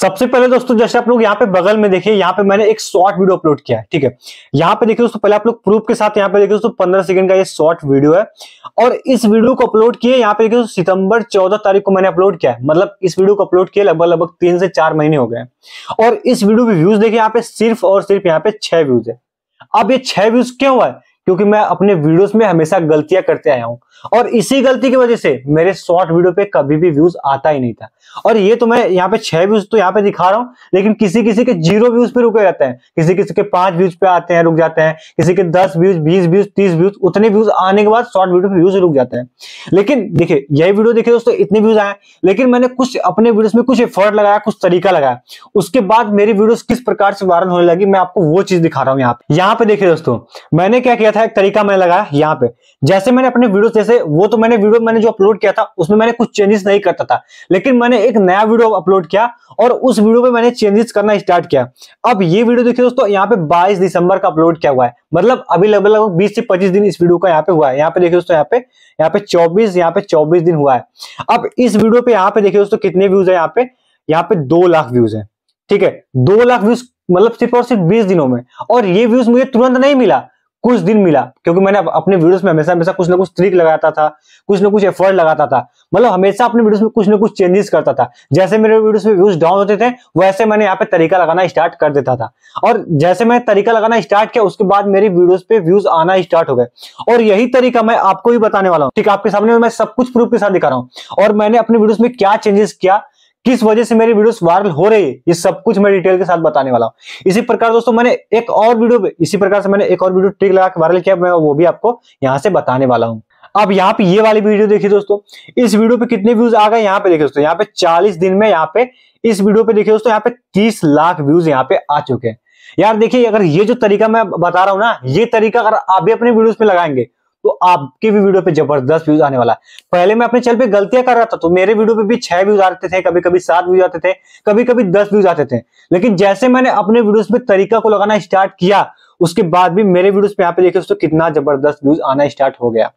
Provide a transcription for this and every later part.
सबसे पहले दोस्तों जैसे आप लोग यहाँ पे बगल में देखिए यहाँ पे मैंने एक शॉर्ट वीडियो अपलोड किया है ठीक है यहाँ पे देखिए दोस्तों पहले आप लोग प्रूफ के साथ यहाँ पे देखिए दोस्तों पंद्रह सेकंड का ये शॉर्ट वीडियो है और इस वीडियो को अपलोड किए यहाँ पे देखिए दोस्तों सितंबर चौदह तारीख को मैंने अपलोड किया है मतलब इस वीडियो को अपलोड किया लगभग लगभग तीन से चार महीने हो गए और इस वीडियो के व्यूज देखिए यहाँ पे सिर्फ और सिर्फ यहाँ पे छह व्यूज है अब ये छह व्यूज क्यों हुआ है क्योंकि मैं अपने वीडियोस में हमेशा गलतियां करते आया हूं और इसी गलती की वजह से मेरे शॉर्ट वीडियो पे कभी भी व्यूज आता ही नहीं था और ये तो मैं यहाँ पे छह व्यूज तो यहाँ पे दिखा रहा हूँ लेकिन किसी किसी के जीरो व्यूज पे रुके जाते हैं किसी किसी के पांच व्यूज पे आते हैं रुक जाते हैं किसी के दस व्यूज बीस व्यूज तीस व्यूज उतने व्यूज आने के बाद शॉर्ट वीडियो पे व्यूज रुक जाते हैं लेकिन देखिए यही वीडियो देखिए दोस्तों इतने व्यूज आए लेकिन मैंने कुछ अपने वीडियो में कुछ एफर्ट लगाया कुछ तरीका लगाया उसके बाद मेरी वीडियो किस प्रकार से वायरल होने लगी मैं आपको वो चीज दिखा रहा हूँ यहाँ पे यहाँ पे देखिए दोस्तों मैंने क्या किया था था एक तरीका मैंने लगाया यहाँ पे जैसे मैंने अपने वीडियो जैसे वो तो मैंने वीडियो मैंने जो अपलोड किया था उसमें मैंने कुछ चेंजेस नहीं करता था लेकिन मैंने एक नया वीडियो अपलोड किया और उस वीडियो में मैंने चेंजेस करना स्टार्ट किया अब ये वीडियो देखिए दोस्तों यहाँ पे बाईस दिसंबर का अपलोड किया हुआ है मतलब अभी लगभग लगभग बीस से पच्चीस दिन इस वीडियो का यहाँ पे हुआ है यहाँ पे देखिए दोस्तों यहाँ पे यहाँ पे चौबीस यहाँ पे चौबीस दिन हुआ है अब इस वीडियो पे यहाँ पे देखिए दोस्तों कितने व्यूज है यहाँ पे यहाँ पे दो लाख व्यूज है ठीक है दो लाख व्यूज मतलब सिर्फ और सिर्फ बीस दिनों में और ये व्यूज मुझे तुरंत नहीं मिला कुछ दिन मिला क्योंकि मैंने अपने वीडियोस में हमेशा हमेशा कुछ ना कुछ ट्रिक लगाता था कुछ ना कुछ एफर्ट लगाता था मतलब हमेशा अपने वीडियोस में कुछ ना कुछ चेंजेस करता था जैसे मेरे वीडियोस में व्यूज डाउन होते थे वैसे मैंने यहाँ पे तरीका लगाना स्टार्ट कर देता था और जैसे मैंने तरीका लगाना स्टार्ट किया उसके बाद मेरी वीडियोज पे व्यूज आना स्टार्ट हो गए और यही तरीका मैं आपको भी बताने वाला हूँ ठीक आपके सामने मैं सब कुछ प्रूफ के साथ दिखा रहा हूँ और मैंने अपने वीडियोज में क्या चेंजेस किया किस वजह से मेरी वीडियोस वायरल हो रही है ये सब कुछ मैं डिटेल के साथ बताने वाला हूँ इसी प्रकार दोस्तों मैंने एक और वीडियो इसी प्रकार से मैंने एक और वीडियो ट्रिक लगा के वायरल किया मैं वो भी आपको यहाँ से बताने वाला हूँ अब यहाँ पे ये वाली वीडियो देखिए दोस्तों इस वीडियो पे कितने व्यूज आ गए यहाँ पे देखिए दोस्तों यहाँ पे चालीस दिन में यहाँ पे इस वीडियो पे देखिए दोस्तों यहाँ पे तीस लाख व्यूज यहाँ पे आ चुके हैं यार देखिए अगर ये जो तरीका मैं बता रहा हूँ ना ये तरीका अगर आप भी अपने वीडियोस में लगाएंगे तो आपके भी वीडियो पे जबरदस्त व्यूज आने वाला है पहले मैं अपने चैनल पे गलतियां कर रहा था तो मेरे वीडियो पे भी छह व्यूज आते थे कभी कभी सात व्यूज आते थे कभी कभी दस व्यूज आते थे लेकिन जैसे मैंने अपने वीडियोस पे तरीका को लगाना स्टार्ट किया उसके बाद भी मेरे वीडियोस पे यहाँ पे देखिए दोस्तों कितना जबरदस्त व्यूज आना स्टार्ट हो गया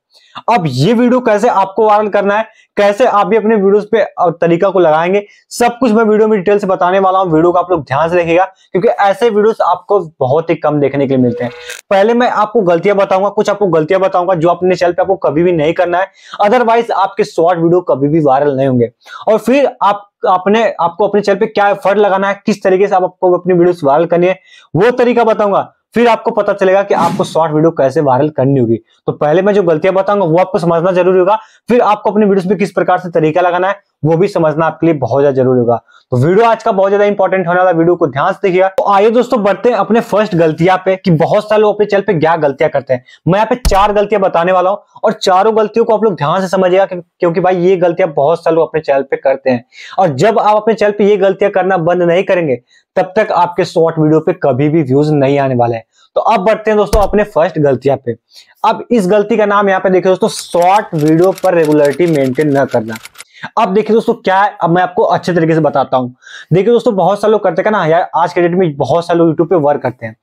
अब ये वीडियो कैसे आपको वायरल करना है कैसे आप भी अपने वीडियोस पे तरीका को लगाएंगे सब कुछ मैं वीडियो में डिटेल से बताने वाला हूँ वीडियो को आप लोग ध्यान से देखेगा क्योंकि ऐसे वीडियोस आपको बहुत ही कम देखने के लिए मिलते हैं पहले मैं आपको गलतियां बताऊंगा कुछ आपको गलतियां बताऊंगा जो अपने चैनल पर आपको कभी भी नहीं करना है अदरवाइज आपके शॉर्ट वीडियो कभी भी वायरल नहीं होंगे और फिर आप आपने आपको अपने चैनल पे क्या एफर्ट लगाना है किस तरीके से आप आपको अपनी वीडियोस वायरल करनी है वो तरीका बताऊंगा फिर आपको पता चलेगा कि आपको शॉर्ट वीडियो कैसे वायरल करनी होगी तो पहले मैं जो गलतियां बताऊंगा वो आपको समझना जरूरी होगा फिर आपको अपने वीडियोस में किस प्रकार से तरीका लगाना है वो भी समझना आपके लिए बहुत ज्यादा जरूरी होगा तो वीडियो आज का बहुत ज्यादा इंपॉर्टेंट होने वाला वीडियो को ध्यान से देखिएगा तो आइए दोस्तों बढ़ते हैं अपने फर्स्ट गलतियां पे कि बहुत सारे लोग अपने चैनल पे क्या गलतियां करते हैं मैं यहाँ पे चार गलतियां बताने वाला हूँ और चारों गलतियों को आप लोग ध्यान से समझिएगा क्योंकि भाई ये गलतियां बहुत सारे लोग अपने चैनल पे करते हैं और जब आप अपने चैनल पे ये गलतियां करना बंद नहीं करेंगे तब तक आपके शॉर्ट वीडियो पे कभी भी व्यूज नहीं आने वाले हैं तो अब बढ़ते हैं दोस्तों अपने फर्स्ट गलतियां पे अब इस गलती का नाम यहाँ पे देखिए दोस्तों शॉर्ट वीडियो पर रेगुलरिटी मेंटेन न करना अब देखिए दोस्तों क्या है अब मैं आपको अच्छे तरीके से बताता हूँ देखिए दोस्तों बहुत सारे लोग करते हैं ना यार आज के डेट में बहुत सारे लोग यूट्यूब पे वर्क करते हैं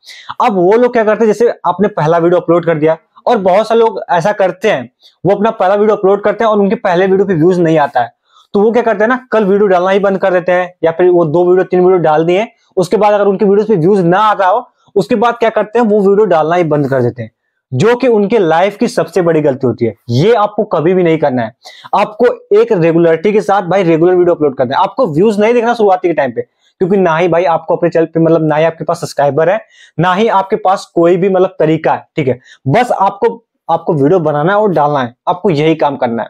अब वो लोग क्या करते हैं जैसे आपने पहला वीडियो अपलोड कर दिया और बहुत सारे लोग ऐसा करते हैं वो अपना पहला वीडियो अपलोड करते हैं और उनके पहले वीडियो पे व्यूज नहीं आता है तो वो क्या करते हैं ना कल वीडियो डालना ही बंद कर देते हैं या फिर वो दो वीडियो तीन वीडियो डाल दिए उसके बाद अगर उनके वीडियो पे व्यूज ना आता हो उसके बाद क्या करते हैं वो वीडियो डालना ही बंद कर देते हैं जो कि उनके लाइफ की सबसे बड़ी गलती होती है ये आपको कभी भी नहीं करना है आपको एक रेगुलरिटी के साथ भाई रेगुलर वीडियो अपलोड करना है आपको व्यूज नहीं देखना शुरुआती के टाइम पे क्योंकि ना ही भाई आपको अपने चैनल पे मतलब ना ही आपके पास सब्सक्राइबर है ना ही आपके पास कोई भी मतलब तरीका है ठीक है बस आपको आपको वीडियो बनाना है और डालना है आपको यही काम करना है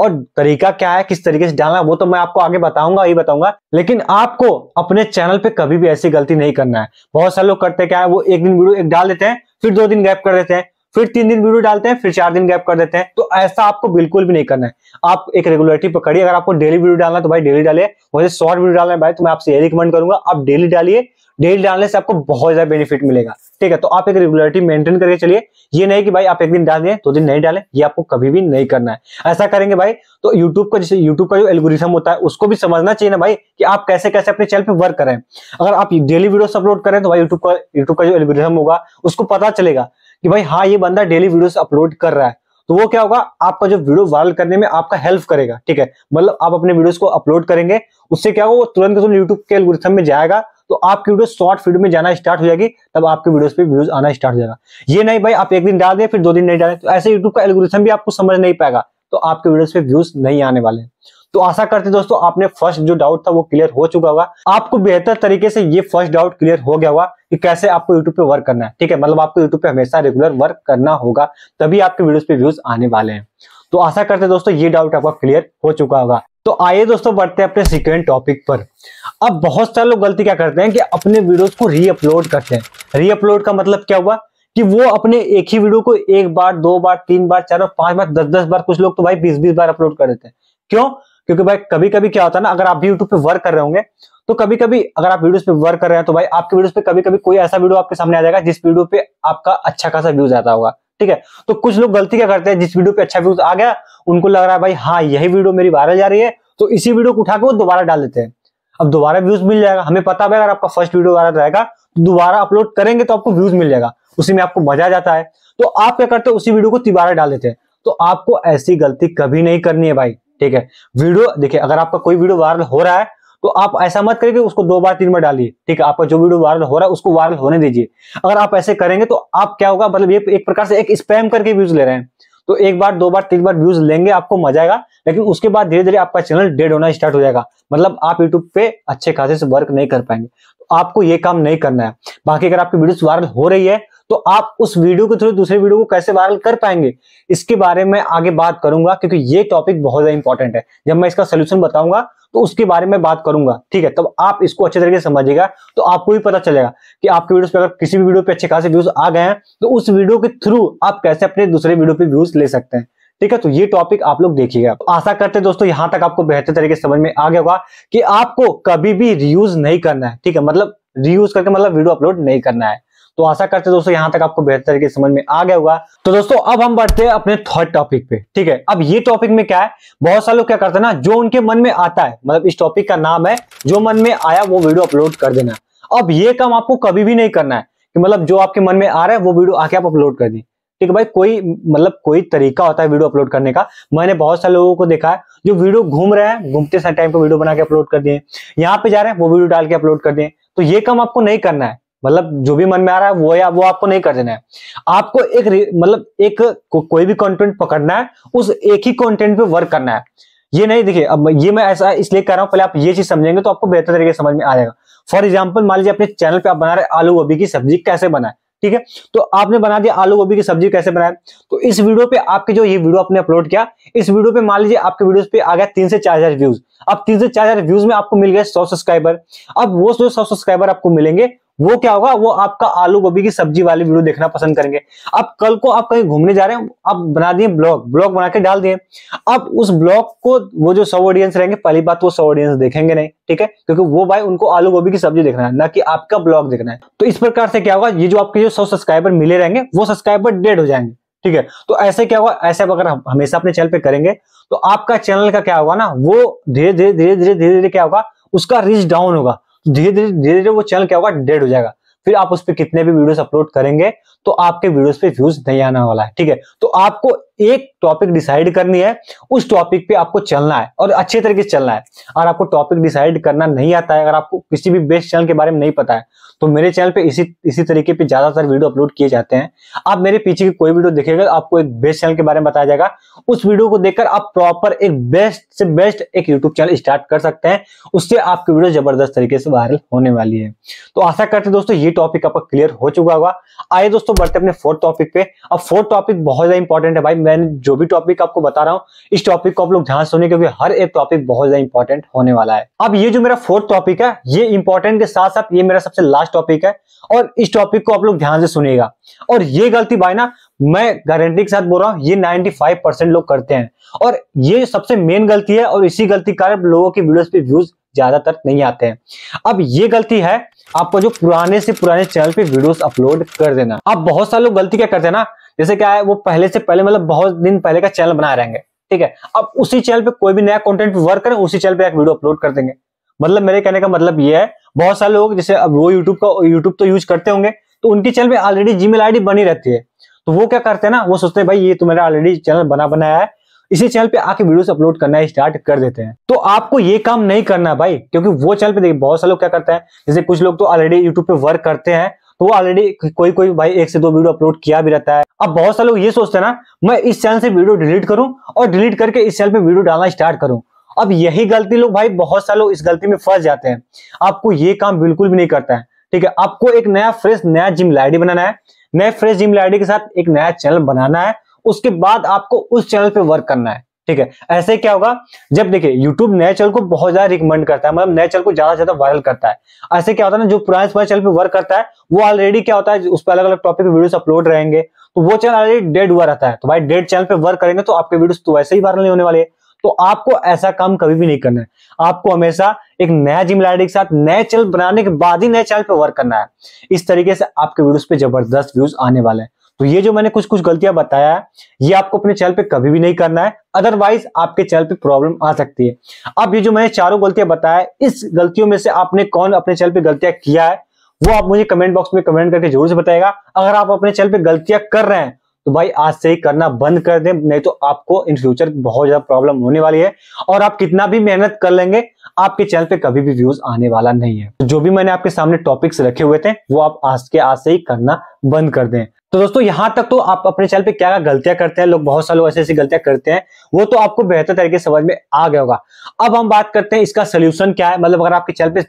और तरीका क्या है किस तरीके से डालना है वो तो मैं आपको आगे बताऊंगा ही बताऊंगा लेकिन आपको अपने चैनल पे कभी भी ऐसी गलती नहीं करना है बहुत सारे लोग करते क्या है वो एक दिन वीडियो एक डाल देते हैं फिर दो दिन गैप कर देते हैं फिर तीन दिन वीडियो डालते हैं फिर चार दिन गैप कर देते हैं तो ऐसा आपको बिल्कुल भी नहीं करना है आप एक रेगुलरिटी पकड़िए अगर आपको डेली वीडियो डालना है तो भाई डेली डालिए वैसे शॉर्ट वीडियो डालना है भाई तो मैं आपसे ये रिकमेंड करूंगा आप डेली डालिए डेली डालने से आपको बहुत ज्यादा बेनिफिट मिलेगा ठीक है तो आप एक रेगुलरिटी मेंटेन करके चलिए ये नहीं कि भाई आप एक दिन डाल दें दो दिन नहीं डालें ये आपको कभी भी नहीं करना है ऐसा करेंगे भाई तो यूट्यूब का जैसे यूट्यूब का जो एल्गोरिथम होता है उसको भी समझना चाहिए ना भाई कि आप कैसे कैसे अपने चैनल पे वर्क करें अगर आप डेली वीडियो अपलोड करें तो भाई यूट्यूब का यूट्यूब का जो एल्गोरिथम होगा उसको पता चलेगा कि भाई हाँ ये बंदा डेली वीडियोस अपलोड कर रहा है तो वो क्या होगा आपका जो वीडियो वायरल करने में आपका हेल्प करेगा ठीक है मतलब आप अपने वीडियोस को अपलोड करेंगे उससे क्या होगा वो तुरंत तुरंत यूट्यूब के एल्गोरिथम में जाएगा तो आपकी वीडियो शॉर्ट फीड में जाना स्टार्ट हो जाएगी तब आपके वीडियोस पे व्यूज आना स्टार्ट हो जाएगा ये नहीं भाई आप एक दिन डाल दें फिर दो दिन नहीं डाले तो ऐसे यूट्यूब का एल्गोरिथम भी आपको समझ नहीं पाएगा तो आपके वीडियोज पे व्यूज नहीं आने वाले तो आशा करते हैं दोस्तों आपने फर्स्ट जो डाउट था वो क्लियर हो चुका होगा आपको बेहतर तरीके से ये फर्स्ट डाउट क्लियर हो गया होगा कि कैसे आपको यूट्यूब पे वर्क करना है ठीक है मतलब आपको यूट्यूब पे हमेशा रेगुलर वर्क करना होगा तभी आपके वीडियोस पे व्यूज आने वाले हैं तो आशा करते हैं दोस्तों ये डाउट आपका क्लियर हो चुका होगा तो आइए दोस्तों बढ़ते हैं अपने सिक्वेंट टॉपिक पर अब बहुत सारे लोग गलती क्या करते हैं कि अपने वीडियोज को रीअपलोड करते हैं रीअपलोड का मतलब क्या हुआ कि वो अपने एक ही वीडियो को एक बार दो बार तीन बार चार बार पांच बार दस दस बार कुछ लोग तो भाई बीस बीस बार अपलोड कर देते हैं क्यों क्योंकि भाई कभी कभी क्या होता है ना अगर आप भी यूट्यूब पे वर्क कर रहे होंगे तो कभी कभी अगर आप वीडियोस पे वर्क कर रहे हैं तो भाई आपके वीडियोस पे कभी कभी कोई ऐसा वीडियो आपके सामने आ जाएगा जिस वीडियो पे आपका अच्छा खासा व्यूज आता होगा ठीक है तो कुछ लोग गलती क्या करते हैं जिस वीडियो पे अच्छा व्यूज आ गया उनको लग रहा है भाई हाँ यही वीडियो मेरी वायरल जा रही है तो इसी वीडियो को उठा के वो दोबारा डाल देते हैं अब दोबारा व्यूज मिल जाएगा हमें पता भाई अगर आपका फर्स्ट वीडियो वायरल रहेगा तो दोबारा अपलोड करेंगे तो आपको व्यूज मिल जाएगा उसी में आपको मजा जाता है तो आप क्या करते हैं उसी वीडियो को तिबारा डाल देते हैं तो आपको ऐसी गलती कभी नहीं करनी है भाई ठीक है वीडियो देखिए अगर आपका कोई वीडियो वायरल हो रहा है तो आप ऐसा मत करिए कि उसको दो बार तीन बार डालिए ठीक है आपका जो वीडियो वायरल हो रहा है उसको वायरल होने दीजिए अगर आप ऐसे करेंगे तो आप क्या होगा मतलब ये एक प्रकार से एक स्पैम करके व्यूज ले रहे हैं तो एक बार दो बार तीन बार व्यूज लेंगे आपको मजा आएगा लेकिन उसके बाद धीरे धीरे आपका चैनल डेड होना स्टार्ट हो जाएगा मतलब आप यूट्यूब पे अच्छे खासे से वर्क नहीं कर पाएंगे तो आपको ये काम नहीं करना है बाकी अगर आपकी वीडियो वायरल हो रही है तो आप उस वीडियो के थ्रू दूसरे वीडियो को कैसे वायरल कर पाएंगे इसके बारे में आगे बात करूंगा क्योंकि ये टॉपिक बहुत ज्यादा इंपॉर्टेंट है जब मैं इसका सोल्यूशन बताऊंगा तो उसके बारे में बात करूंगा ठीक है तब आप इसको अच्छे तरीके से समझिएगा तो आपको भी पता चलेगा कि आपके वीडियो पे अगर किसी भी वीडियो पे अच्छे खासे व्यूज आ गए हैं तो उस वीडियो के थ्रू आप कैसे अपने दूसरे वीडियो पे व्यूज ले सकते हैं ठीक है तो ये टॉपिक आप लोग देखिएगा तो आशा करते हैं दोस्तों यहां तक आपको बेहतर तरीके से समझ में आ गया होगा कि आपको कभी भी रियूज नहीं करना है ठीक है मतलब रियूज करके मतलब वीडियो अपलोड नहीं करना है तो आशा करते हैं दोस्तों यहाँ तक आपको बेहतर तरीके समझ में आ गया होगा तो दोस्तों अब हम बढ़ते हैं अपने थर्ड टॉपिक पे ठीक है अब ये टॉपिक में क्या है बहुत सारे लोग क्या करते हैं ना जो उनके मन में आता है मतलब इस टॉपिक का नाम है जो मन में आया वो वीडियो अपलोड कर देना अब ये काम आपको कभी भी नहीं करना है कि मतलब जो आपके मन में आ रहा है वो वीडियो आके आप अपलोड कर दें ठीक है भाई कोई मतलब कोई तरीका होता है वीडियो अपलोड करने का मैंने बहुत सारे लोगों को देखा है जो वीडियो घूम रहे हैं घूमते समय टाइम पर वीडियो बना के अपलोड कर दिए यहाँ पे जा रहे हैं वो वीडियो डाल के अपलोड कर दिए तो ये काम आपको नहीं करना है मतलब जो भी मन में आ रहा है वो या वो आपको नहीं कर देना है आपको एक मतलब एक को, कोई भी कंटेंट पकड़ना है उस एक ही कंटेंट पे वर्क करना है ये नहीं देखिए अब ये मैं ऐसा इसलिए कर रहा हूं पहले आप ये चीज समझेंगे तो आपको बेहतर तरीके से समझ में आ जाएगा फॉर एग्जाम्पल मान लीजिए अपने चैनल पर आप बना रहे आलू गोभी की सब्जी कैसे बनाए ठीक है तो आपने बना दिया आलू गोभी की सब्जी कैसे बनाए तो इस वीडियो पे आपके जो ये वीडियो आपने अपलोड किया इस वीडियो पे मान लीजिए आपके वीडियो पे आ गया तीन से चार हजार व्यूज अब तीन से चार हजार व्यूज में आपको मिल गया सौ सब्सक्राइबर अब वो जो सौ सब्सक्राइबर आपको मिलेंगे वो क्या होगा वो आपका आलू गोभी की सब्जी वाली वीडियो देखना पसंद करेंगे अब कल को आप कहीं घूमने जा रहे हैं आप बना दिए ब्लॉग ब्लॉग बना के डाल दिए अब उस ब्लॉग को वो जो सौ ऑडियंस रहेंगे पहली बात तो वो सौ ऑडियंस देखेंगे नहीं ठीक है क्योंकि वो भाई उनको आलू गोभी की सब्जी देखना है ना कि आपका ब्लॉग देखना है तो इस प्रकार से क्या होगा ये जो आपके जो सौ सब्सक्राइबर मिले रहेंगे वो सब्सक्राइबर डेड हो जाएंगे ठीक है तो ऐसे क्या होगा ऐसे अगर हम हमेशा अपने चैनल पे करेंगे तो आपका चैनल का क्या होगा ना वो धीरे धीरे धीरे धीरे धीरे धीरे क्या होगा उसका रीच डाउन होगा धीरे धीरे धीरे धीरे वो चैनल क्या होगा डेड हो जाएगा फिर आप उस पर कितने भी वीडियोस अपलोड करेंगे तो आपके वीडियोस पे व्यूज नहीं आने वाला है ठीक है तो आपको एक टॉपिक डिसाइड करनी है उस टॉपिक पे आपको चलना है और अच्छे तरीके से चलना है अगर आपको टॉपिक डिसाइड करना नहीं आता है अगर आपको किसी भी बेस्ट चैनल के बारे में नहीं पता है तो मेरे चैनल पे इसी इसी तरीके पे ज्यादातर वीडियो अपलोड किए जाते हैं आप मेरे पीछे की कोई वीडियो देखेगा आपको एक बेस्ट चैनल के बारे में बताया जाएगा उस वीडियो को देखकर आप प्रॉपर एक बेस्ट से बेस्ट एक यूट्यूब चैनल स्टार्ट कर सकते हैं उससे आपकी वीडियो जबरदस्त तरीके से वायरल होने वाली है तो आशा करते हैं दोस्तों ये टॉपिक आपका क्लियर हो चुका होगा आइए दोस्तों बढ़ते अपने फोर्थ टॉपिक पे अब फोर्थ टॉपिक बहुत ज्यादा इंपॉर्टेंट है भाई मैंने जो भी टॉपिक आपको बता रहा हूँ इस टॉपिक को आप लोग ध्यान सुनिए क्योंकि हर एक टॉपिक बहुत ज्यादा इंपॉर्टेंट होने वाला है अब ये जो मेरा फोर्थ टॉपिक है ये इंपॉर्टेंट के साथ साथ ये मेरा सबसे लास्ट टॉपिक है और इस टॉपिक को आप लोग ध्यान से सुनेगा और ये गलती भाई ना मैं गारंटी के साथ बोल रहा हूँ ये नाइनटी लोग करते हैं और ये सबसे मेन गलती है और इसी गलती कारण लोगों की वीडियो पे व्यूज ज्यादातर नहीं आते हैं अब ये गलती है आपको जो पुराने से पुराने चैनल पे वीडियोस अपलोड कर देना आप बहुत सारे लोग गलती क्या करते हैं ना जैसे क्या है वो पहले से पहले मतलब बहुत दिन पहले का चैनल बना रहेंगे ठीक है अब उसी चैनल पे कोई भी नया कंटेंट वर्क करें उसी चैनल पे एक वीडियो अपलोड कर देंगे मतलब मेरे कहने का मतलब ये है बहुत सारे लोग जैसे अब वो यूट्यूब का यूट्यूब तो यूज करते होंगे तो उनके चैनल पे ऑलरेडी जी मेल बनी रहती है तो वो क्या करते हैं ना वो सोचते हैं भाई ये तो मेरा ऑलरेडी चैनल बना बनाया है इसी चैनल पे आके वीडियोस अपलोड करना स्टार्ट कर देते हैं तो आपको ये काम नहीं करना भाई क्योंकि वो चैनल पे देखिए बहुत सारे लोग क्या करते हैं जैसे कुछ लोग तो ऑलरेडी यूट्यूब पे वर्क करते हैं तो वो ऑलरेडी कोई कोई भाई एक से दो वीडियो अपलोड किया भी रहता है अब बहुत सारे लोग ये सोचते हैं ना मैं इस चैनल से वीडियो डिलीट करूं और डिलीट करके इस चैनल पे वीडियो डालना स्टार्ट करूं अब यही गलती लोग भाई बहुत सारे लोग इस गलती में फंस जाते हैं आपको ये काम बिल्कुल भी नहीं करता है ठीक है आपको एक नया फ्रेश नया जिम लाइडी बनाना है नए फ्रेश जिम लाइडी के साथ एक नया चैनल बनाना है उसके बाद आपको उस चैनल पे वर्क करना है ठीक है ऐसे क्या होगा जब देखिए YouTube नए चैनल को बहुत ज्यादा रिकमेंड करता है मतलब नए चैनल को ज्यादा ज्यादा वायरल करता है ऐसे क्या होता है ना जो पुराने पुराने चैनल पे वर्क करता है वो ऑलरेडी क्या होता है उस पर अलग अलग टॉपिक वीडियो अपलोड रहेंगे तो वो चैनल ऑलरेडी डेड हुआ रहता है तो भाई डेड चैनल पर वर्क करेंगे तो आपके वीडियो तो वैसे ही वायरल नहीं होने वाले तो आपको ऐसा काम कभी भी नहीं करना है आपको हमेशा एक नया लाइडी के साथ नए चैनल बनाने के बाद ही नए चैनल पर वर्क करना है इस तरीके से आपके वीडियोस पे जबरदस्त व्यूज आने वाले हैं तो ये जो मैंने कुछ कुछ गलतियां बताया है ये आपको अपने चैनल पे कभी भी नहीं करना है अदरवाइज आपके चैनल पे प्रॉब्लम आ सकती है अब ये जो मैंने चारों गलतियां बताया इस गलतियों में से आपने कौन अपने चैनल पे गलतियां किया है वो आप मुझे कमेंट बॉक्स में कमेंट करके जरूर से बताएगा अगर आप अपने चैनल पे गलतियां कर रहे हैं तो भाई आज से ही करना बंद कर दें नहीं तो आपको इन फ्यूचर बहुत ज्यादा प्रॉब्लम होने वाली है और आप कितना भी मेहनत कर लेंगे आपके चैनल पे कभी भी व्यूज आने वाला नहीं है तो जो भी मैंने आपके सामने टॉपिक्स रखे हुए थे वो आप आज के आज से ही करना बंद कर दें तो दोस्तों यहां तक तो आप अपने चैनल पे क्या गलतियां करते हैं लोग बहुत सारे लोग ऐसी ऐसी गलतियां करते हैं वो तो आपको बेहतर तरीके से समझ में आ गया होगा अब हम बात करते हैं इसका सोल्यूशन क्या है मतलब अगर आपके चैनल पे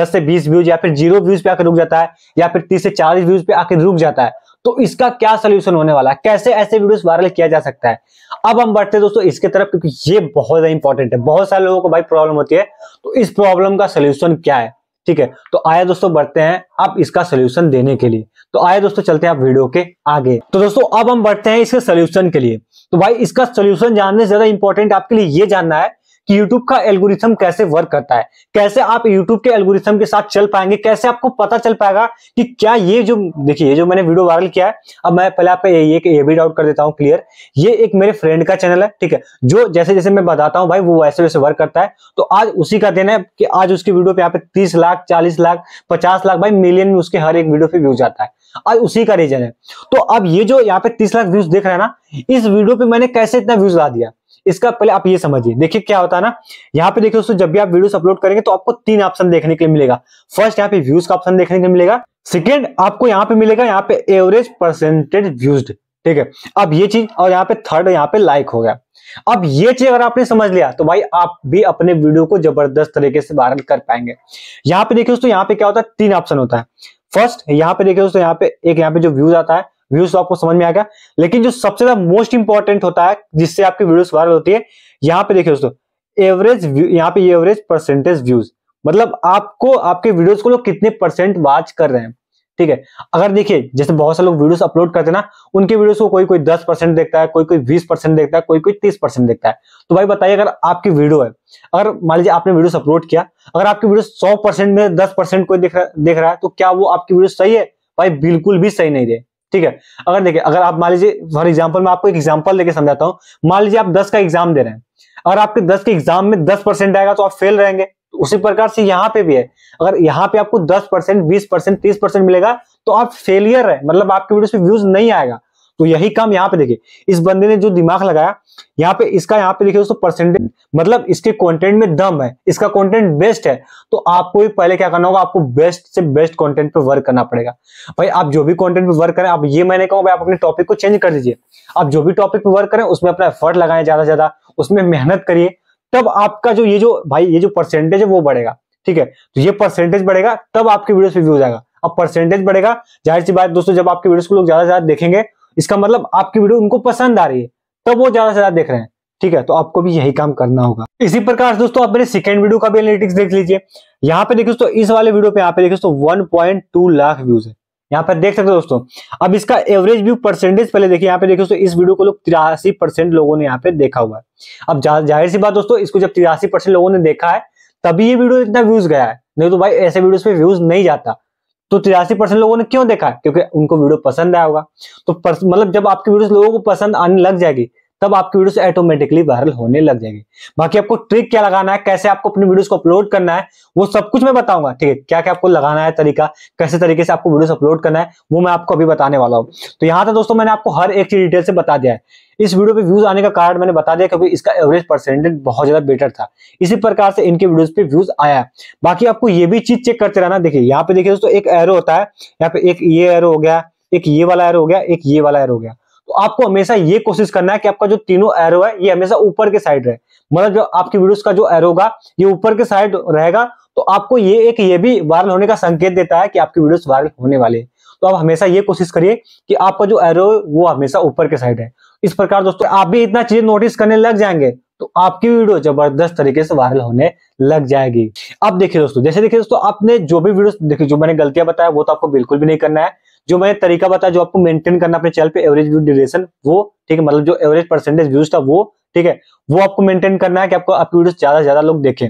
10 से 20 व्यूज या फिर जीरो व्यूज पे आकर रुक जाता है या फिर तीस से चालीस व्यूज पे आकर रुक जाता है तो इसका क्या सोल्यूशन होने वाला है कैसे ऐसे वीडियो वायरल किया जा सकता है अब हम बढ़ते हैं दोस्तों इसके तरफ क्योंकि ये बहुत ज्यादा इंपॉर्टेंट है बहुत सारे लोगों को भाई प्रॉब्लम होती है तो इस प्रॉब्लम का सोल्यूशन क्या है ठीक है तो आए दोस्तों बढ़ते हैं अब इसका सोल्यूशन देने के लिए तो आए दोस्तों चलते हैं आप वीडियो के आगे तो दोस्तों अब हम बढ़ते हैं इसके सोल्यूशन के लिए तो भाई इसका सोल्यूशन जानने से ज्यादा इंपॉर्टेंट आपके लिए ये जानना है कि यूट्यूब का एल्गोरिथम कैसे वर्क करता है कैसे आप यूट्यूब के एल्गोरिथम के साथ चल पाएंगे कैसे आपको पता चल पाएगा कि क्या ये जो देखिए जो मैंने वीडियो वायरल किया है अब मैं पहले आपका ये ये, ये भी डाउट कर देता हूँ क्लियर ये एक मेरे फ्रेंड का चैनल है ठीक है जो जैसे जैसे मैं बताता हूँ भाई वो वैसे वैसे वर्क करता है तो आज उसी का दिन है कि आज उसकी वीडियो पे यहाँ पे तीस लाख चालीस लाख पचास लाख भाई मिलियन में उसके हर एक वीडियो पे व्यूज आता है आज उसी का रीजन है तो अब ये जो यहाँ पे तीस लाख व्यूज देख रहे हैं ना इस वीडियो पे मैंने कैसे इतना व्यूज ला दिया इसका पहले आप ये समझिए देखिए क्या होता है ना यहाँ पे देखिए दोस्तों जब भी आप वीडियो अपलोड करेंगे तो आपको तीन ऑप्शन देखने के लिए मिलेगा फर्स्ट यहाँ पे व्यूज का ऑप्शन देखने के लिए मिलेगा सेकेंड आपको यहाँ पे मिलेगा यहाँ पे एवरेज परसेंटेज व्यूज ठीक है अब ये चीज और यहाँ पे थर्ड यहाँ पे लाइक हो गया अब ये चीज अगर आपने समझ लिया तो भाई आप भी अपने वीडियो को जबरदस्त तरीके से वायरल कर पाएंगे यहाँ पे देखिए दोस्तों यहाँ पे क्या होता है तीन ऑप्शन होता है फर्स्ट यहाँ पे देखिए दोस्तों यहाँ पे एक यहाँ पे जो व्यूज आता है व्यूज तो आपको समझ में आ गया लेकिन जो सबसे ज्यादा मोस्ट इंपॉर्टेंट होता है जिससे आपकी वीडियो वायरल होती है यहाँ पे देखिए दोस्तों एवरेज यहाँ पे एवरेज परसेंटेज व्यूज मतलब आपको आपके वीडियोस को लोग कितने परसेंट वॉच कर रहे हैं ठीक है अगर देखिए जैसे बहुत से लोग वीडियोस अपलोड करते ना उनके वीडियोस को कोई कोई दस परसेंट देखता है कोई कोई बीस परसेंट देखता है कोई कोई तीस परसेंट देखता है तो भाई बताइए अगर आपकी वीडियो है अगर मान लीजिए आपने वीडियोस अपलोड किया अगर आपकी वीडियो सौ परसेंट में दस परसेंट कोई देख रहा देख रहा है तो क्या वो आपकी वीडियो सही है भाई बिल्कुल भी सही नहीं है ठीक है अगर देखिए अगर आप मान लीजिए फॉर एग्जाम्पल मैं आपको एक एग्जाम्पल देकर समझाता हूँ मान लीजिए आप दस का एग्जाम दे रहे हैं अगर आपके दस के एग्जाम में दस परसेंट आएगा तो आप फेल रहेंगे उसी प्रकार से यहाँ पे भी है अगर यहाँ पे आपको 10 परसेंट बीस परसेंट तीस परसेंट मिलेगा तो आप फेलियर है मतलब आपके वीडियो पे व्यूज नहीं आएगा तो यही काम यहाँ पे देखिए इस बंदे ने जो दिमाग लगाया यहाँ पे इसका यहाँ पे देखिए दोस्तों परसेंटेज मतलब इसके कंटेंट में दम है इसका कंटेंट बेस्ट है तो आपको भी पहले क्या करना होगा आपको बेस्ट से बेस्ट कंटेंट पे वर्क करना पड़ेगा भाई आप जो भी कंटेंट पे वर्क करें आप ये मैंने कहूँ भाई आप अपने टॉपिक को चेंज कर दीजिए आप जो भी टॉपिक पे वर्क करें उसमें अपना एफर्ट लगाए ज्यादा ज्यादा उसमें मेहनत करिए तब आपका जो ये जो भाई ये जो परसेंटेज है वो बढ़ेगा ठीक है तो ये परसेंटेज बढ़ेगा तब आपके वीडियो पे व्यू जाएगा अब परसेंटेज बढ़ेगा जाहिर सी बात दोस्तों जब आपके वीडियो को लोग ज्यादा से ज्यादा देखेंगे इसका मतलब आपकी वीडियो उनको पसंद आ रही है तब वो ज्यादा से ज्यादा देख रहे हैं ठीक है तो आपको भी यही काम करना होगा इसी प्रकार से दोस्तों आप मेरे सेकंड वीडियो का भी एनालिटिक्स देख लीजिए यहाँ पे देखिए दोस्तों इस वाले वीडियो पे यहाँ पे देखिए दोस्तों 1.2 लाख व्यूज है यहाँ पर देख सकते हो दोस्तों अब इसका एवरेज व्यू परसेंटेज पहले देखिए यहाँ पे देखिए दोस्तों इस वीडियो को लोग तिरासी परसेंट लोगों ने यहाँ पे देखा हुआ है अब जाहिर सी बात दोस्तों इसको जब तिरासी परसेंट लोगों ने देखा है तभी ये वीडियो इतना व्यूज गया है नहीं तो भाई ऐसे वीडियो पे व्यूज नहीं जाता तो तिरासी परसेंट लोगों ने क्यों देखा क्योंकि उनको वीडियो पसंद आया होगा तो मतलब जब आपकी वीडियो लोगों को पसंद आने लग जाएगी तब आपकी वीडियोस ऑटोमेटिकली वायरल होने लग जाएंगे बाकी आपको ट्रिक क्या लगाना है कैसे आपको अपनी वीडियोस को अपलोड करना है वो सब कुछ मैं बताऊंगा ठीक है क्या क्या आपको लगाना है तरीका कैसे तरीके से आपको वीडियोस अपलोड करना है वो मैं आपको अभी बताने वाला हूँ तो यहाँ तक दोस्तों मैंने आपको हर एक चीज डिटेल से बता दिया है इस वीडियो पे व्यूज आने का कारण मैंने बता दिया क्योंकि इसका एवरेज परसेंटेज बहुत ज्यादा बेटर था इसी प्रकार से इनके वीडियोस पे व्यूज आया है बाकी आपको ये भी चीज चेक करते रहना देखिए यहाँ पे देखिए दोस्तों एक एरो होता है यहाँ पे एक ये एरो हो गया एक ये वाला एरो हो गया एक ये वाला एरो हो गया तो आपको हमेशा ये कोशिश करना है कि आपका जो तीनों एरो है ये हमेशा ऊपर के साइड रहे मतलब जो आपकी वीडियोस का जो एरो होगा ये ऊपर के साइड रहेगा तो आपको ये एक ये भी वायरल होने का संकेत देता है कि आपकी वीडियोस वायरल होने वाले हैं तो आप हमेशा ये कोशिश करिए कि आपका जो एरो वो हमेशा ऊपर के साइड है इस प्रकार दोस्तों आप भी इतना चीज नोटिस करने लग जाएंगे तो आपकी वीडियो जबरदस्त तरीके से वायरल होने लग जाएगी अब देखिए दोस्तों जैसे देखिए दोस्तों आपने जो भी वीडियो देखिए जो मैंने गलतियां बताया वो तो आपको बिल्कुल भी नहीं करना है जो मैंने तरीका बताया जो आपको मेंटेन करना अपने चैनल पे एवरेज व्यू ड्यूरेशन वो ठीक है मतलब जो एवरेज परसेंटेज व्यूज था वो ठीक है वो आपको मेंटेन करना है कि आपको आपकी वीडियो ज्यादा से ज्यादा लोग देखें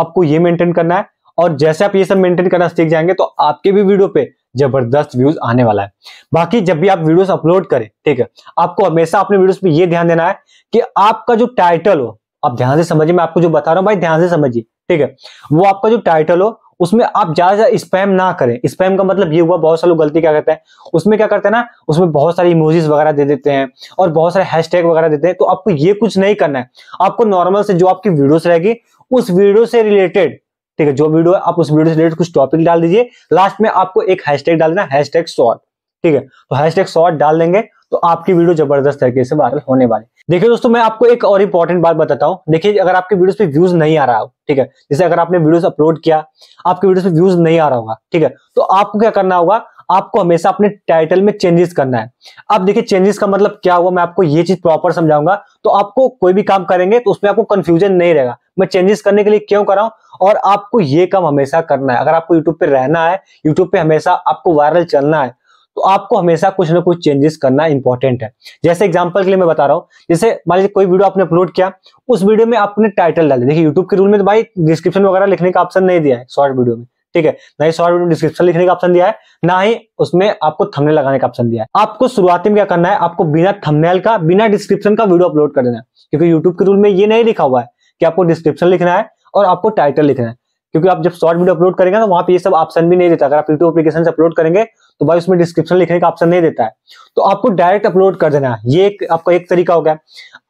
आपको ये मेंटेन करना है और जैसे आप ये सब मेंटेन करना सीख जाएंगे तो आपके भी वीडियो पे जबरदस्त व्यूज आने वाला है बाकी जब भी आप वीडियोस अपलोड करें ठीक है आपको हमेशा अपने वीडियोस पे ये ध्यान देना है कि आपका जो टाइटल हो आप ध्यान से समझिए मैं आपको जो बता रहा हूँ भाई ध्यान से समझिए ठीक है वो आपका जो टाइटल हो उसमें आप ज्यादा स्पैम ना करें स्पैम का मतलब ये हुआ बहुत सारे लोग गलती क्या करते हैं उसमें क्या करते हैं ना उसमें बहुत सारी इमोजीज वगैरह दे देते हैं और बहुत सारे हैशटैग वगैरह देते हैं तो आपको ये कुछ नहीं करना है आपको नॉर्मल से जो आपकी वीडियोस रहेगी उस वीडियो से रिलेटेड ठीक है जो वीडियो है आप उस वीडियो से रिलेटेड कुछ टॉपिक डाल दीजिए लास्ट में आपको एक हैश डाल देना हैश ठीक है तो हैश शॉर्ट डाल देंगे तो आपकी वीडियो जबरदस्त तरीके से वायरल होने वाली देखिए दोस्तों मैं आपको एक और इंपॉर्टेंट बात बताता हूँ देखिए अगर आपके वीडियोस पे व्यूज नहीं आ रहा हो ठीक है जैसे अगर आपने वीडियोस अपलोड किया आपके वीडियोस पे व्यूज नहीं आ रहा होगा ठीक है तो आपको क्या करना होगा आपको हमेशा अपने टाइटल में चेंजेस करना है अब देखिए चेंजेस का मतलब क्या हुआ मैं आपको ये चीज प्रॉपर समझाऊंगा तो आपको कोई भी काम करेंगे तो उसमें आपको कंफ्यूजन नहीं रहेगा मैं चेंजेस करने के लिए क्यों कर रहा हूं और आपको ये काम हमेशा करना है अगर आपको यूट्यूब पे रहना है यूट्यूब पे हमेशा आपको वायरल चलना है तो आपको हमेशा कुछ ना कुछ चेंजेस करना इंपॉर्टेंट है जैसे एग्जाम्पल के लिए मैं बता रहा हूँ जैसे मान लीजिए कोई वीडियो आपने अपलोड किया उस वीडियो में आपने टाइटल डाले देखिए यूट्यूब के रूल में तो भाई डिस्क्रिप्शन वगैरह लिखने का ऑप्शन नहीं दिया है शॉर्ट वीडियो में ठीक है ना ही शॉर्ट वीडियो डिस्क्रिप्शन लिखने का ऑप्शन दिया है ना ही उसमें आपको थंबनेल लगाने का ऑप्शन दिया है आपको शुरुआती में क्या करना है आपको बिना थंबनेल का बिना डिस्क्रिप्शन का वीडियो अपलोड कर देना है क्योंकि यूट्यूब के रूल में ये नहीं लिखा हुआ है कि आपको डिस्क्रिप्शन लिखना है और आपको टाइटल लिखना है क्योंकि आप जब शॉर्ट वीडियो अपलोड करेंगे ना तो वहां पे ये सब ऑप्शन भी नहीं देता अगर आप यूट्यूब एप्लीकेशन से अपलोड करेंगे तो भाई उसमें डिस्क्रिप्शन लिखने का ऑप्शन नहीं देता है तो आपको डायरेक्ट अपलोड कर देना है ये एक, आपका एक तरीका हो गया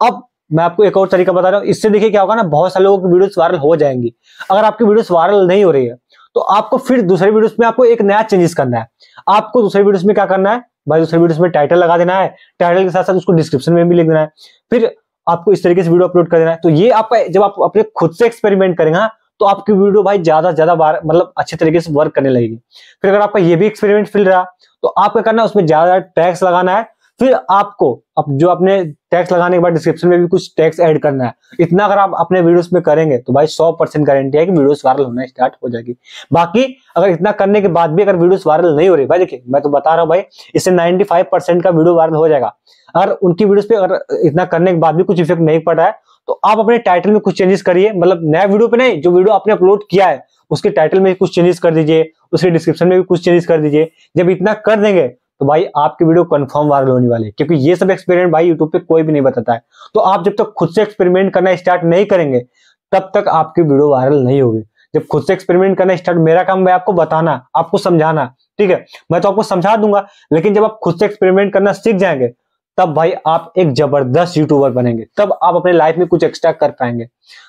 अब मैं आपको एक और तरीका बता रहा हूँ इससे देखिए क्या होगा ना बहुत सारे लोगों की वीडियो वायरल हो जाएंगी अगर आपकी वीडियो वायरल नहीं हो रही है तो आपको फिर दूसरे वीडियो में आपको एक नया चेंजेस करना है आपको दूसरे वीडियो में क्या करना है भाई दूसरे वीडियो में टाइटल लगा देना है टाइटल के साथ साथ उसको डिस्क्रिप्शन में भी लिख देना है फिर आपको इस तरीके से वीडियो अपलोड कर देना है तो ये आप जब आप अपने खुद से एक्सपेरिमेंट करेंगे तो आपकी वीडियो भाई ज्यादा ज्यादा बार मतलब अच्छे तरीके से वर्क करने लगेगी फिर अगर आपका ये भी एक्सपेरिमेंट फिल रहा तो आपको करना है उसमें ज्यादा टैक्स लगाना है फिर आपको अब जो अपने टैक्स लगाने के बाद डिस्क्रिप्शन में भी कुछ टैक्स ऐड करना है इतना अगर आप अपने वीडियोस में करेंगे तो भाई 100 परसेंट गारंटी है कि वीडियोस वायरल होना स्टार्ट हो जाएगी बाकी अगर इतना करने के बाद भी अगर वीडियोस वायरल नहीं हो रही भाई देखिए मैं तो बता रहा हूँ भाई इससे 95 का वीडियो वायरल हो जाएगा अगर उनकी वीडियोस पे अगर इतना करने के बाद भी कुछ इफेक्ट नहीं पड़ रहा है तो आप अपने टाइटल में कुछ चेंजेस करिए मतलब नया वीडियो पे नहीं जो वीडियो आपने अपलोड किया है उसके टाइटल में कुछ चेंजेस कर दीजिए उसके डिस्क्रिप्शन में भी कुछ चेंजेस कर दीजिए जब इतना कर देंगे तो भाई आपकी वीडियो कन्फर्म वायरल होने वाली है क्योंकि ये सब एक्सपेरिमेंट भाई यूट्यूब पे कोई भी नहीं बताता है तो आप जब तक खुद से एक्सपेरिमेंट करना स्टार्ट नहीं करेंगे तब तक आपकी वीडियो वायरल नहीं होगी जब खुद से एक्सपेरिमेंट करना स्टार्ट मेरा काम है आपको बताना आपको समझाना ठीक है मैं तो आपको समझा दूंगा लेकिन जब आप खुद से एक्सपेरिमेंट करना सीख जाएंगे तब भाई आप एक जबरदस्त यूट्यूबर बनेंगे तब आप अपने लाइफ में कुछ एक्स्ट्रा कर पाएंगे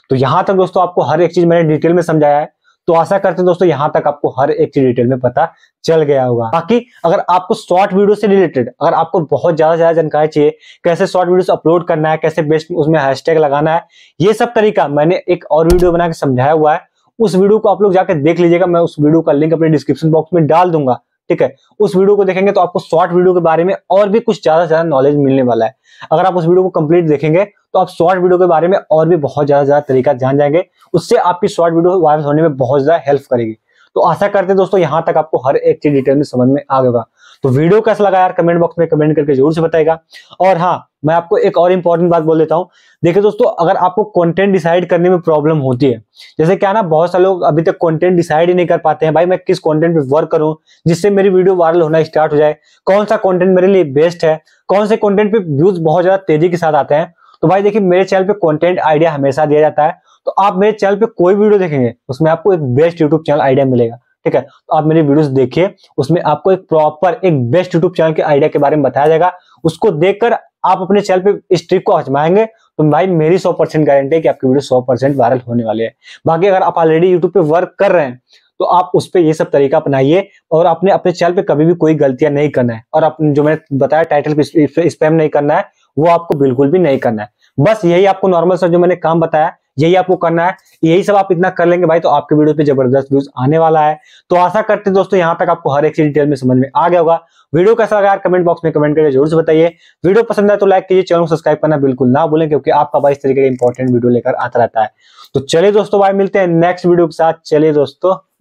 तो यहां तक दोस्तों आपको हर एक चीज मैंने डिटेल में समझाया है तो आशा करते हैं दोस्तों यहां तक आपको हर एक चीज डिटेल में पता चल गया होगा बाकी अगर आपको शॉर्ट वीडियो से रिलेटेड अगर आपको बहुत ज्यादा ज्यादा जानकारी चाहिए कैसे शॉर्ट वीडियो अपलोड करना है कैसे बेस्ट उसमें हैशटैग लगाना है ये सब तरीका मैंने एक और वीडियो बनाकर समझाया हुआ है उस वीडियो को आप लोग जाकर देख लीजिएगा मैं उस वीडियो का लिंक अपने डिस्क्रिप्शन बॉक्स में डाल दूंगा ठीक है उस वीडियो को देखेंगे तो आपको शॉर्ट वीडियो के बारे में और भी कुछ ज्यादा ज्यादा नॉलेज मिलने वाला है अगर आप उस वीडियो को कंप्लीट देखेंगे तो आप शॉर्ट वीडियो के बारे में और भी बहुत ज्यादा ज्यादा तरीका जान जाएंगे उससे आपकी शॉर्ट वीडियो वायरल होने में बहुत ज्यादा हेल्प करेगी तो आशा करते हैं दोस्तों यहाँ तक आपको हर एक चीज डिटेल में समझ में आ गया तो वीडियो कैसा लगा यार कमेंट बॉक्स में कमेंट करके जरूर से बताएगा और हाँ मैं आपको एक और इंपॉर्टेंट बात बोल देता हूँ देखिए दोस्तों अगर आपको कंटेंट डिसाइड करने में प्रॉब्लम होती है जैसे क्या ना बहुत सारे लोग अभी तक कंटेंट डिसाइड ही नहीं कर पाते हैं भाई मैं किस कंटेंट पे वर्क करूं जिससे मेरी वीडियो वायरल होना स्टार्ट हो जाए कौन सा कॉन्टेंट मेरे लिए बेस्ट है कौन से कॉन्टेंट पे व्यूज बहुत ज्यादा तेजी के साथ आते हैं तो भाई देखिए मेरे चैनल पे कॉन्टेंट आइडिया हमेशा दिया जाता है तो आप मेरे चैनल पे कोई वीडियो देखेंगे उसमें आपको एक बेस्ट यूट्यूब चैनल आइडिया मिलेगा ठीक है तो आप मेरी वीडियोस देखिए उसमें आपको एक प्रॉपर एक बेस्ट यूट्यूब चैनल के आइडिया के बारे में बताया जाएगा उसको देखकर आप अपने चैनल पे इस ट्रिक को आजमाएंगे तो भाई मेरी 100 परसेंट गारंटी है कि आपकी वीडियो 100 परसेंट वायरल होने वाली है बाकी अगर आप ऑलरेडी यूट्यूब पे वर्क कर रहे हैं तो आप उस पर ये सब तरीका अपनाइए और आपने अपने चैनल पर कभी भी कोई गलतियां नहीं करना है और जो मैंने बताया टाइटल स्पैम नहीं करना है वो आपको बिल्कुल भी नहीं करना है बस यही आपको नॉर्मल सर जो मैंने काम बताया यही आपको करना है यही सब आप इतना कर लेंगे भाई तो आपके वीडियो पे जबरदस्त व्यूज आने वाला है तो आशा करते हैं दोस्तों यहाँ तक आपको हर एक चीज डिटेल में समझ में आ गया होगा वीडियो कैसा लगा यार कमेंट बॉक्स में कमेंट करके जरूर से बताइए वीडियो पसंद आए तो लाइक कीजिए चैनल को सब्सक्राइब करना बिल्कुल ना बोले क्योंकि आपका भाई इस तरीके का इंपॉर्टेंट वीडियो लेकर आता रहता है तो चलिए दोस्तों भाई मिलते हैं नेक्स्ट वीडियो के साथ चलिए दोस्तों